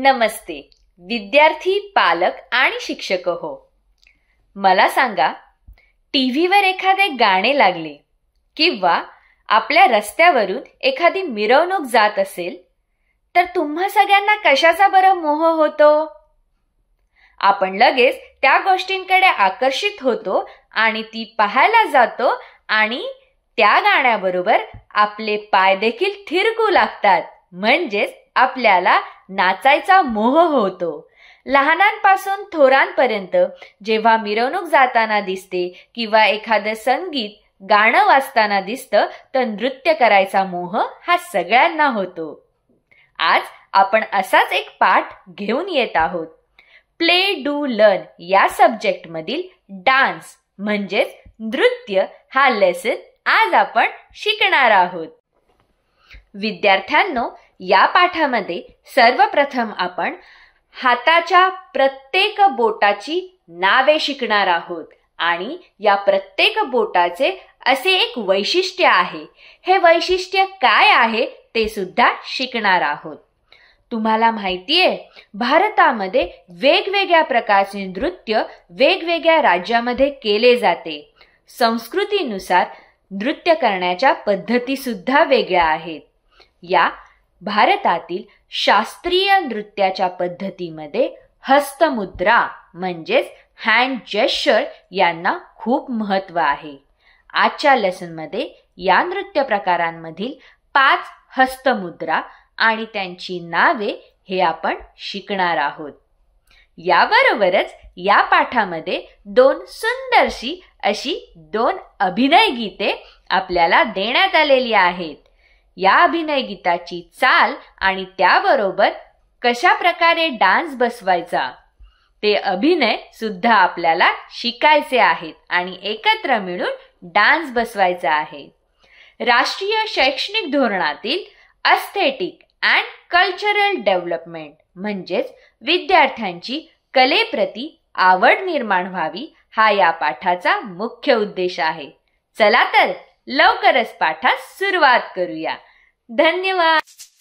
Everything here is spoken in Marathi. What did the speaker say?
नमस्ते विद्यार्थी पालक आणि शिक्षक हो मला सांगा टी व्हीवर एखादे गाणे लागले किंवा आपल्या रस्त्यावरून एखादी मिरवणूक जात असेल तर तुम्हा सगळ्यांना कशाचा बरं मोह होतो आपण लगेच त्या गोष्टींकडे आकर्षित होतो आणि ती पाहायला जातो आणि त्या गाण्याबरोबर आपले पाय देखील थिरकू लागतात म्हणजेच आपल्याला नाचायचा मोह होतो लहानांपासून थोरांपर्यंत जेव्हा मिरवणूक जाताना दिसते किंवा एखादं संगीत गाणं वाचताना दिसतं तर नृत्य करायचा मोह हा सगळ्यांना होतो आज आपण असाच एक पाठ घेऊन येत आहोत प्ले डू लर्न या सब्जेक्ट मधील डान्स म्हणजेच नृत्य हा लेसन आज आपण शिकणार आहोत विद्यार्थ्यांनो या पाठामध्ये सर्वप्रथम आपण हाताच्या प्रत्येक बोटाची नावे शिकणार आहोत आणि या प्रत्येक बोटाचे असे एक वैशिष्ट्य आहे हे वैशिष्ट्य काय आहे ते सुद्धा शिकणार आहोत तुम्हाला माहितीये भारतामध्ये वेगवेगळ्या प्रकारचे नृत्य वेगवेगळ्या राज्यामध्ये केले जाते संस्कृतीनुसार नृत्य करण्याच्या पद्धती सुद्धा वेगळ्या आहेत या भारतातील शास्त्रीय नृत्याच्या पद्धतीमध्ये हस्तमुद्रा म्हणजेच हँड जेस्चर यांना खूप महत्त्व आहे आजच्या लेसनमध्ये या नृत्य प्रकारांमधील पाच हस्तमुद्रा आणि त्यांची नावे हे आपण शिकणार आहोत याबरोबरच या पाठामध्ये दोन सुंदरशी अशी दोन अभिनय गीते आपल्याला देण्यात आलेली आहेत या अभिनय गीताची चाल आणि त्याबरोबर कशा प्रकारे डान्स बसवायचा ते अभिनय सुद्धा आपल्याला शिकायचे आहेत आणि एकत्र मिळून डान्स बसवायचा आहे राष्ट्रीय शैक्षणिक धोरणातील अस्थेटिक अँड कल्चरल डेव्हलपमेंट म्हणजेच विद्यार्थ्यांची कलेप्रती आवड निर्माण व्हावी हा या पाठाचा मुख्य उद्देश आहे चला तर लवकरच पाठास सुरुवात करूया धन्यवाद